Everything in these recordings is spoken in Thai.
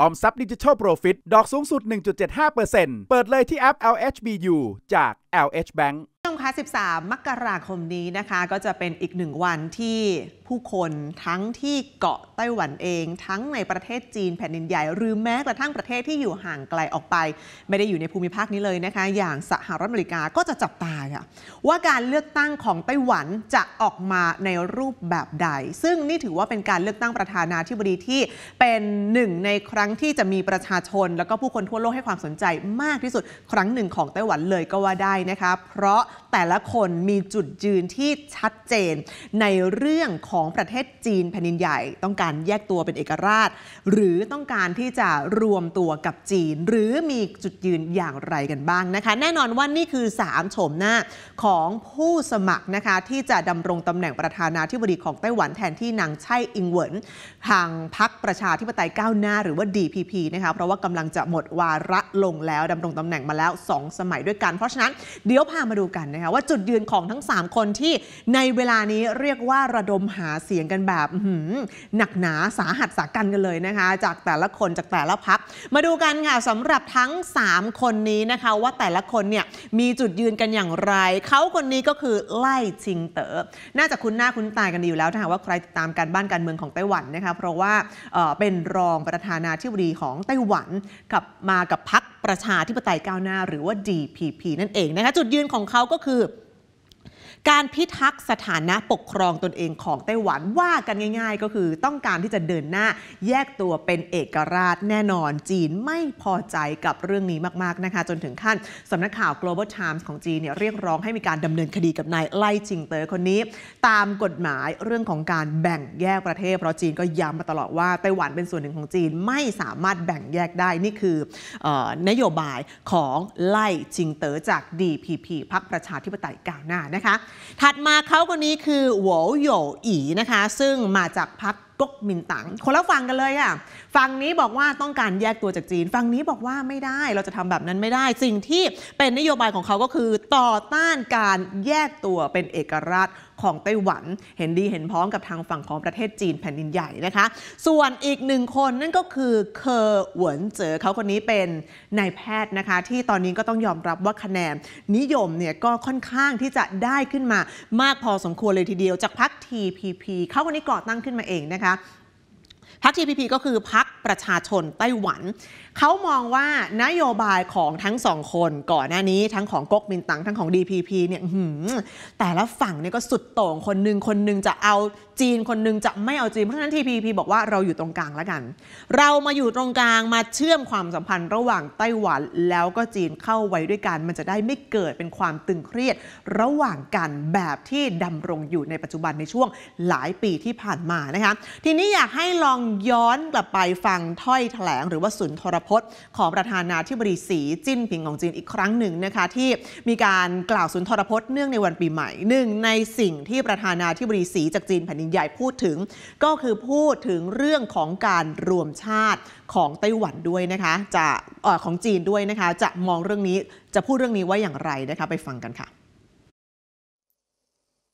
ออมทรัพย์ดิจิทัลโปรฟิตดอกสูงสุด 1.75%เปิดเลยที่แอป LHBU จาก LH Bank คะ13 มกราคมนี้นะคะก็จะเป็นอีกหนึ่งวันที่ผู้คนทั้งที่เกาะไต้หวันเอง ทั้งในประเทศจีนแผ่นดินใหญ่ หรือแม้กระทั่งประเทศที่อยู่ห่างไกลออกไป ไม่ได้อยู่ในภูมิภาคนี้เลยนะคะอย่างสหรัฐอเมริกาก็จะจับตาค่ะว่าการเลือกตั้งของไต้หวันจะออกมาในรูปแบบใด ซึ่งนี่ถือว่าเป็นการเลือกตั้งประธานาธิบดีที่เป็นหนึ่งในครั้งที่จะมีประชาชน แล้วก็ผู้คนทั่วโลกให้ความสนใจมากที่สุดครั้งหนึ่งของไต้หวันเลยก็ว่าได้นะคะเพราะแต่ละคนมีจุดยืนที่ชัดเจนในเรื่องของประเทศจีนแผ่นดินใหญ่ต้องการแยกตัวเป็นเอกราช หรือต้องการที่จะรวมตัวกับจีน หรือมีจุดยืนอย่างไรกันบ้างนะคะแน่นอนว่านี่คือ3โฉมหน้าของผู้สมัครนะคะที่จะดำรงตำแหน่งประธานาธิบดีของไต้หวันแทนที่นางไช่อิงเหวินทางพรรคประชาธิปไตยก้าวหน้า หรือว่า DPP นะคะเพราะว่ากำลังจะหมดวาระลงแล้วดำรงตำแหน่งมาแล้ว2สมัยด้วยกัน เพราะฉะนั้นเดี๋ยวพามาดูกันนะคะนะคะว่าจุดยืนของทั้ง3คนที่ในเวลานี้เรียกว่าระดมหาเสียงกันแบบหนักหนาสาหัสสากันกันเลยนะคะ จากแต่ละคนจากแต่ละพัก มาดูกันค่ะสำหรับทั้ง 3 คนนี้นะคะว่าแต่ละคนเนี่ยมีจุดยืนกันอย่างไรเขาคนนี้ก็คือไล่ชิงเต๋อน่าจะคุ้นหน้าคุ้นตากันดีอยู่แล้วถ้าหากว่าใครติดตามการบ้านการเมืองของไต้หวันนะคะเพราะว่าเป็นรองประธานาธิบดีของไต้หวันกับมากับพักประชาธิปไตยก้าวหน้าหรือว่า DPP นั่นเองนะคะจุดยืนของเขาก็คือการพิทักษ์สถานะปกครองตนเองของไต้หวัน ว่ากันง่ายๆ ก็คือต้องการที่จะเดินหน้าแยกตัวเป็นเอกราชแน่นอนจีนไม่พอใจกับเรื่องนี้มากๆนะคะ จนถึงขั้นสำนักข่าว global times ของจีนเนี่ยเรียกร้องให้มีการดำเนินคดีกับนายไล่จิงเตอคนนี้ตามกฎหมายเรื่องของการแบ่งแยกประเทศเพราะจีนก็ย้ำมาตลอดว่าไต้หวันเป็นส่วนหนึ่งของจีนไม่สามารถแบ่งแยกได้นี่คืออนโยบายของไล่จิงเตอจาก DPP พรรคประชาธิปไตยก้าวหน้านะคะถัดมาเขาคนนี้คือหวโหยอีนะคะ ซึ่งมาจากพรรคก๊กมินตั๋งคนละฟังกันเลยค่ะฝั่งนี้บอกว่าต้องการแยกตัวจากจีนฝั่งนี้บอกว่าไม่ได้เราจะทำแบบนั้นไม่ได้ สิ่งที่เป็นนโยบายของเขาก็คือต่อต้านการแยกตัวเป็นเอกราชของไต้หวัน เห็นดีเห็นพ้องกับทางฝั่งของประเทศจีนแผ่นดินใหญ่นะคะ ส่วนอีกหนึ่งคนนั่นก็คือเคอหวนเจอเขาคนนี้เป็นนายแพทย์นะคะที่ตอนนี้ก็ต้องยอมรับว่าคะแนนนิยมเนี่ยก็ค่อนข้างที่จะได้ขึ้นมามากพอสมควรเลยทีเดียวจากพรรค TPP เขาคนนี้ก่อตั้งขึ้นมาเองนะคะพรรค TPP ก็คือพรรคประชาชนไต้หวัน เขามองว่านโยบายของทั้งสองคนก่อนหน้านี้ทั้งของก๊กมินตั๋งทั้งของ DPP เนี่ยแต่ละฝั่งเนี่ยก็สุดโต่งคนหนึ่งคนหนึ่งจะเอาจีนคนหนึ่งจะไม่เอาจีนเพราะฉะนั้นทีพีพีบอกว่าเราอยู่ตรงกลางแล้วกัน เรามาอยู่ตรงกลางมาเชื่อมความสัมพันธ์ ระหว่างไต้หวันแล้วก็จีนเข้าไว้ด้วยกัน มันจะได้ไม่เกิดเป็นความตึงเครียดระหว่างกันแบบที่ดำรงอยู่ในปัจจุบันในช่วงหลายปีที่ผ่านมานะคะทีนี้อยากให้ลองย้อนกลับไปฟังถ้อยแถลง หรือว่าสุนทรพจน์ ของประธานาธิบดีสีจิ้นผิงของจีนอีกครั้งหนึ่งนะคะที่มีการกล่าวสุนทรพจน์เนื่องในวันปีใหม่หนึ่งในสิ่งที่ประธานาธิบดีสีจากจีนแผ่นดินใหญ่พูดถึงก็คือพูดถึงเรื่องของการรวมชาติของไต้หวันด้วยนะคะจะออของจีนด้วยนะคะจะมองเรื่องนี้จะพูดเรื่องนี้ว่าอย่างไรนะคะไปฟังกันค่ะ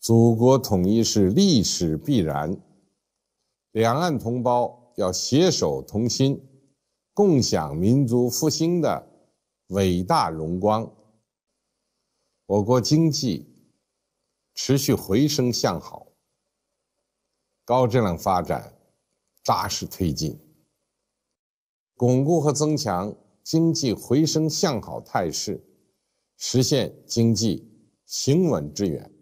祖国统一是历史必然，两岸同胞要携手同心，共享民族复兴的伟大荣光。我国经济持续回升向好，高质量发展扎实推进，巩固和增强经济回升向好态势，实现经济行稳致远。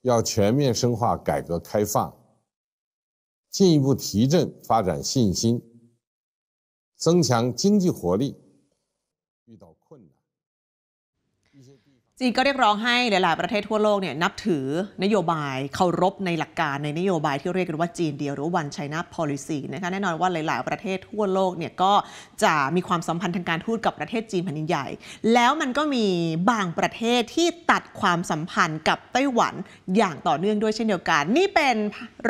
要全面深化改革开放，进一步提振发展信心，增强经济活力。遇到困难，一些。จีนก็เรียกร้องให้หลาย ๆ ประเทศทั่วโลกเนี่ยนับถือนโยบายเคารพในหลักการในนโยบายที่เรียกกันว่าจีนเดียวหรือวันไชน่าพ olicy นะคะแน่นอนว่าหลาย ๆ ประเทศทั่วโลกเนี่ยก็จะมีความสัมพันธ์ทางการทูตกับประเทศจีนแผ่นดินใหญ่ แล้วมันก็มีบางประเทศที่ตัดความสัมพันธ์กับไต้หวันอย่างต่อเนื่องด้วยเช่นเดียวกันนี่เป็น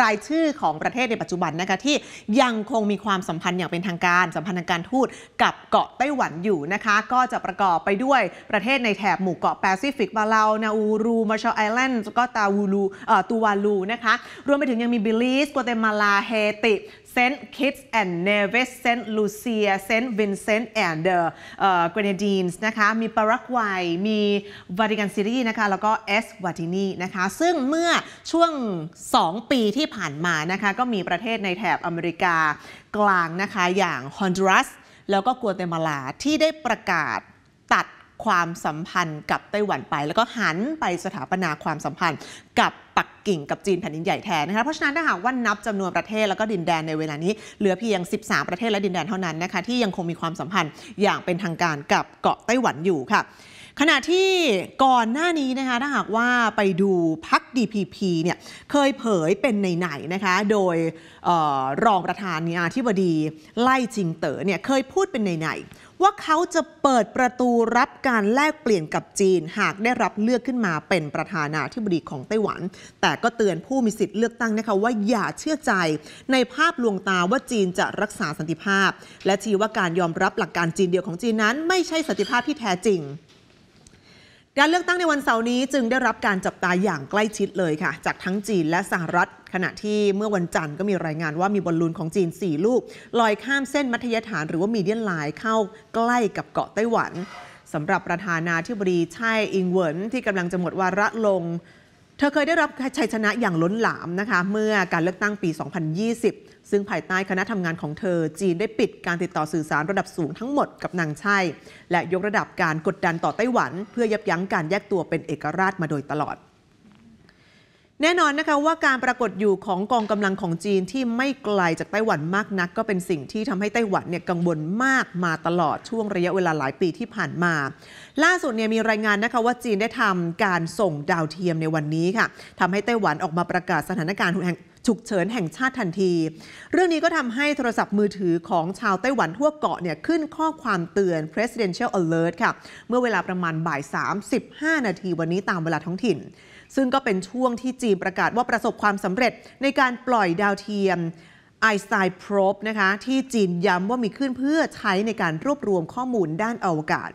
รายชื่อของประเทศในปัจจุบันนะคะที่ยังคงมีความสัมพันธ์อย่างเป็นทางการสัมพันธ์ทางการทูตกับเกาะไต้หวันอยู่นะคะก็จะประกอบไปด้วยประเทศในแถบหมู่เกาะแปซซิฟิกมาเลานาอูรูมาชาไอแลนด์ก็ตาวูลูตูวาลูนะคะรวมไปถึงยังมี บิลีสกัวเตมาลาเฮติ เซนต์ คิตส์ แอนด์เนเวสเซนต์ ลูเซียเซนต์ วินเซนต์ แอนด์เดอะเกรเนดีนส์นะคะมีปารากวัยมี วาติกันซิรีนะคะแล้วก็ เอส วาตินีนะคะซึ่งเมื่อช่วง 2 ปีที่ผ่านมานะคะก็มีประเทศในแถบอเมริกากลางนะคะอย่างฮอนดูรัสแล้วก็กัวเตมาลาที่ได้ประกาศตัดความสัมพันธ์กับไต้หวันไป แล้วก็หันไปสถาปนาความสัมพันธ์ กับปักกิ่งกับจีนแผ่นดินใหญ่แทนนะคะเพราะฉะนั้นถ้าหากว่านับจำนวนประเทศแล้วก็ดินแดนในเวลานี้เหลือเพียง 13 ประเทศและดินแดนเท่านั้นนะคะที่ยังคงมีความสัมพันธ์อย่างเป็นทางการกับเกาะไต้หวันอยู่ค่ะขณะที่ก่อนหน้านี้นะคะถ้าหากว่าไปดูพัก DPP เนี่ยเคยเผยเป็นนไหนนะคะโดยออรองประธานนาธิบดีไล่จิงเต๋อเนี่ยเคยพูดเป็นนไหนว่าเขาจะเปิดประตูรับการแลกเปลี่ยนกับจีน หากได้รับเลือกขึ้นมาเป็นประธานาธิบดีของไต้หวัน แต่ก็เตือนผู้มีสิทธิ์เลือกตั้งนะคะว่าอย่าเชื่อใจ ในภาพลวงตาว่าจีนจะรักษาสันติภาพ และชี้ว่าการยอมรับหลักการจีนเดียวของจีนนั้น ไม่ใช่สันติภาพที่แท้จริง การเลือกตั้งในวันเสาร์นี้ จึงได้รับการจับตาอย่างใกล้ชิดเลยค่ะ จากทั้งจีนและสหรัฐขณะที่เมื่อวันจันทร์ก็มีรายงานว่ามีบอลลูนของจีน 4 ลูกลอยข้ามเส้นมัธยฐานหรือว่ามีเดียนไลน์เข้าใกล้กับเกาะไต้หวันสำหรับประธานาธิบดีไช่อิงเวินที่กำลังจะหมดวาระลง เธอเคยได้รับชัยชนะอย่างล้นหลามนะคะเมื่อการเลือกตั้งปี 2020 ซึ่งภายใต้คณะทำงานของเธอจีนได้ปิดการติดต่อสื่อสารระดับสูงทั้งหมดกับนางไช่และยกระดับการกดดันต่อไต้หวัน เพื่อยับยั้งการแยกตัวเป็นเอกราชมาโดยตลอดแน่นอนนะคะว่าการปรากฏอยู่ของกองกำลังของจีนที่ไม่ไกลจากไต้หวันมากนัก ก็เป็นสิ่งที่ทำให้ไต้หวันเนี่ยกังวลมากมาตลอดช่วงระยะเวลาหลายปีที่ผ่านมา ล่าสุดเนี่ยมีรายงานนะคะว่าจีนได้ทำการส่งดาวเทียมในวันนี้ค่ะทำให้ไต้หวันออกมาประกาศสถานการณ์ฉุกเฉินแห่งชาติทันที เรื่องนี้ก็ทำให้โทรศัพท์มือถือของชาวไต้หวันทั่วเกาะเนี่ยขึ้นข้อความเตือน Presidential Alert ค่ะเมื่อเวลาประมาณบ่าย35นาทีวันนี้ตามเวลาท้องถิ่นซึ่งก็เป็นช่วงที่จีนประกาศว่าประสบความสำเร็จในการปล่อยดาวเทียมไอสไตน์พรบนะคะที่จีนย้ำว่ามีขึ้นเพื่อใช้ในการรวบรวมข้อมูลด้านอวกาศ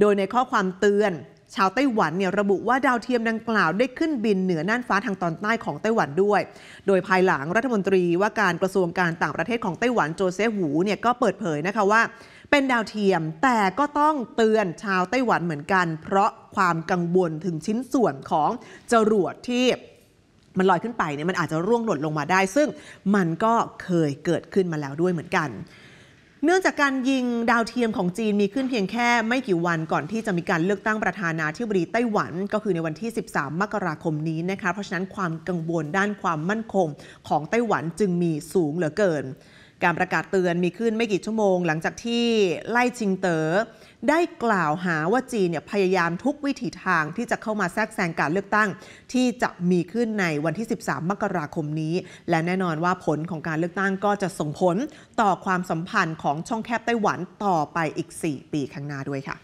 โดยในข้อความเตือน ชาวไต้หวันเนี่ยระบุว่าดาวเทียมดังกล่าวได้ขึ้นบินเหนือน่านฟ้าทางตอนใต้ของไต้หวันด้วย โดยภายหลังรัฐมนตรีว่าการกระทรวงการต่างประเทศของไต้หวันโจเซหูเนี่ยก็เปิดเผยนะคะว่าเป็นดาวเทียมแต่ก็ต้องเตือนชาวไต้หวันเหมือนกัน เพราะความกังวลถึงชิ้นส่วนของจรวดที่มันลอยขึ้นไปเนี่ยมันอาจจะร่วงหล่นลงมาได้ ซึ่งมันก็เคยเกิดขึ้นมาแล้วด้วยเหมือนกัน เนื่องจากการยิงดาวเทียมของจีนมีขึ้นเพียงแค่ไม่กี่วันก่อนที่จะมีการเลือกตั้งประธานาธิบดีไต้หวันก็คือในวันที่ 13 มกราคมนี้นะคะเพราะฉะนั้นความกังวลด้านความมั่นคงของไต้หวันจึงมีสูงเหลือเกินการประกาศเตือนมีขึ้นไม่กี่ชั่วโมง หลังจากที่ไล่ชิงเตอ๋อได้กล่าวหาว่าจีนเนี่ยพยายามทุกวิถีทางที่จะเข้ามาแทรกแซงการเลือกตั้ง ที่จะมีขึ้นในวันที่ 13 มกราคมนี้ และแน่นอนว่าผลของการเลือกตั้งก็จะส่งผลต่อความสัมพันธ์ของช่องแคบไต้หวันต่อไปอีก 4 ปีข้างหน้าด้วยค่ะ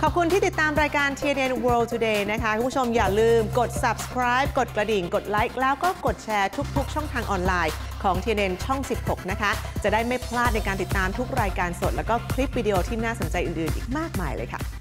ขอบคุณที่ติดตามรายการ TNN World Today นะคะคุณผู้ชมอย่าลืมกด subscribe กดกระดิ่ง กดไลค์แล้วก็กดแชร์ทุกๆ ช่องทางออนไลน์ของ TNN ช่อง 16 นะคะ จะได้ไม่พลาดในการติดตามทุกรายการสด แล้วก็คลิปวิดีโอที่น่าสนใจอื่นๆอีกมากมายเลยค่ะ